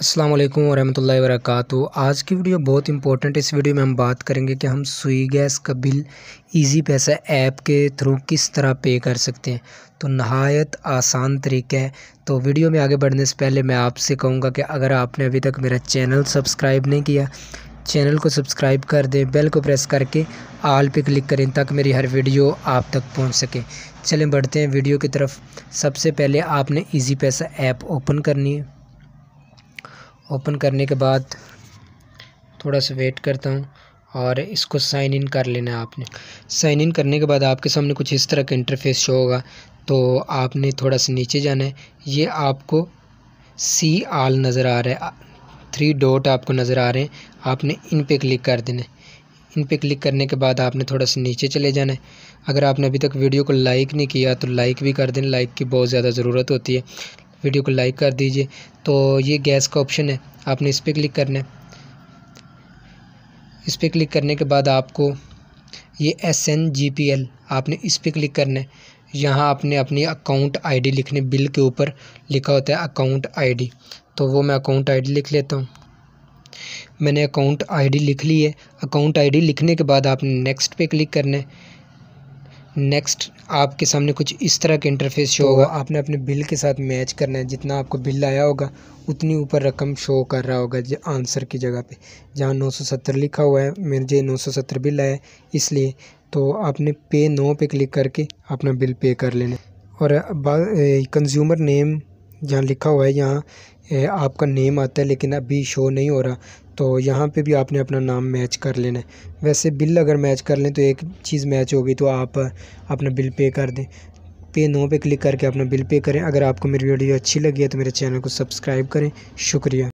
अस्सलाम वालेकुम वरहमतुल्लाहि वरकत आज की वीडियो बहुत इंपॉर्टेंट इस वीडियो में हम बात करेंगे कि हम सुई गैस का बिल इजी पैसा ऐप के थ्रू किस तरह पे कर सकते हैं तो नहायत आसान तरीका है तो वीडियो में आगे बढ़ने से पहले मैं आपसे कहूँगा कि अगर आपने अभी तक मेरा चैनल सब्सक्राइब नहीं किया चैनल को सब्सक्राइब कर दें बेल को प्रेस करके आल पे क्लिक करें ताकि मेरी हर वीडियो आप तक पहुंच सके चलें बढ़ते हैं वीडियो की तरफ सबसे पहले आपने इजी पैसा ऐप ओपन करनी है ओपन करने के बाद थोड़ा सा वेट करता हूँ और इसको साइन इन कर लेना है आपने साइन इन करने के बाद आपके सामने कुछ इस तरह का इंटरफेस शो होगा तो आपने थोड़ा सा नीचे जाना है ये आपको सी आल नज़र आ रहा है थ्री डॉट आपको नज़र आ रहे हैं आपने इन पे क्लिक कर देना है इन पे क्लिक करने के बाद आपने थोड़ा सा नीचे चले जाना है अगर आपने अभी तक वीडियो को लाइक नहीं किया तो लाइक भी कर देना लाइक की बहुत ज़्यादा ज़रूरत होती है वीडियो को लाइक कर दीजिए तो ये गैस का ऑप्शन है आपने इस पर क्लिक करना है इस पर क्लिक करने के बाद आपको ये S N G P L आपने इस पर क्लिक करना है यहाँ आपने अपनी अकाउंट आईडी लिखने बिल के ऊपर लिखा होता है अकाउंट आईडी तो वो मैं अकाउंट आईडी लिख लेता हूँ मैंने अकाउंट आईडी लिख ली है अकाउंट आईडी लिखने के बाद आपने नेक्स्ट पे क्लिक करना है नेक्स्ट आपके सामने कुछ इस तरह के इंटरफेस शो तो होगा आपने अपने बिल के साथ मैच करना है जितना आपको बिल आया होगा उतनी ऊपर रकम शो कर रहा होगा आंसर की जगह पे जहाँ 970 लिखा हुआ है मुझे 970 बिल आया इसलिए तो आपने पे नो पे क्लिक करके अपना बिल पे कर लेना और कंज्यूमर नेम जहाँ लिखा हुआ है यहाँ आपका नेम आता है लेकिन अभी शो नहीं हो रहा तो यहाँ पे भी आपने अपना नाम मैच कर लेना है वैसे बिल अगर मैच कर लें तो एक चीज़ मैच होगी तो आप अपना बिल पे कर दें पे नो पे क्लिक करके अपना बिल पे करें अगर आपको मेरी वीडियो अच्छी लगी है तो मेरे चैनल को सब्सक्राइब करें शुक्रिया